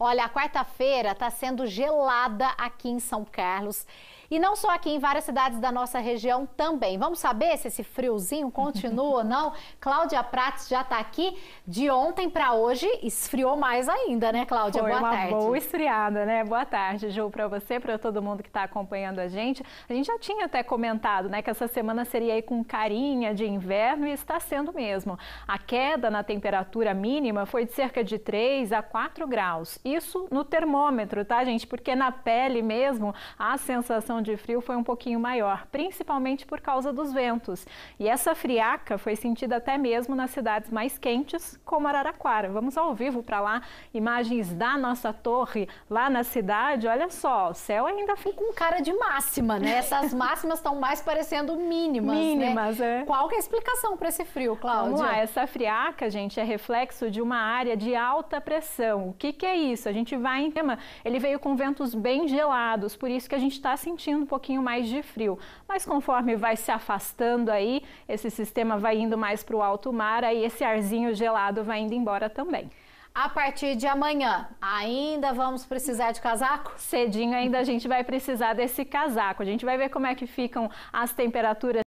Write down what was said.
Olha, a quarta-feira está sendo gelada aqui em São Carlos. E não só aqui, em várias cidades da nossa região também. Vamos saber se esse friozinho continua ou não? Cláudia Prates já está aqui. De ontem para hoje, esfriou mais ainda, né, Cláudia? Foi boa uma tarde. boa esfriada, né? Boa tarde, Ju, para você, para todo mundo que está acompanhando a gente. A gente já tinha até comentado, né, que essa semana seria aí com carinha de inverno e está sendo mesmo. A queda na temperatura mínima foi de cerca de 3 a 4 graus isso no termômetro, tá, gente? Porque na pele mesmo a sensação de frio foi um pouquinho maior, principalmente por causa dos ventos. E essa friaca foi sentida até mesmo nas cidades mais quentes, como Araraquara. Vamos ao vivo para lá, imagens da nossa torre lá na cidade. Olha só, o céu ainda fica com cara de máxima, né? Essas máximas estão mais parecendo mínimas. Né? Mínimas, né? é. Qual é a explicação para esse frio, Cláudia? Vamos lá, essa friaca, gente, é reflexo de uma área de alta pressão. O que, que é isso? isso. A gente vai em tema. Ele veio com ventos bem gelados, por isso que a gente está sentindo um pouquinho mais de frio. Mas conforme vai se afastando aí, esse sistema vai indo mais para o alto mar, aí esse arzinho gelado vai indo embora também a partir de amanhã. Ainda vamos precisar de casaco? Cedinho ainda a gente vai precisar desse casaco. A gente vai ver como é que ficam as temperaturas.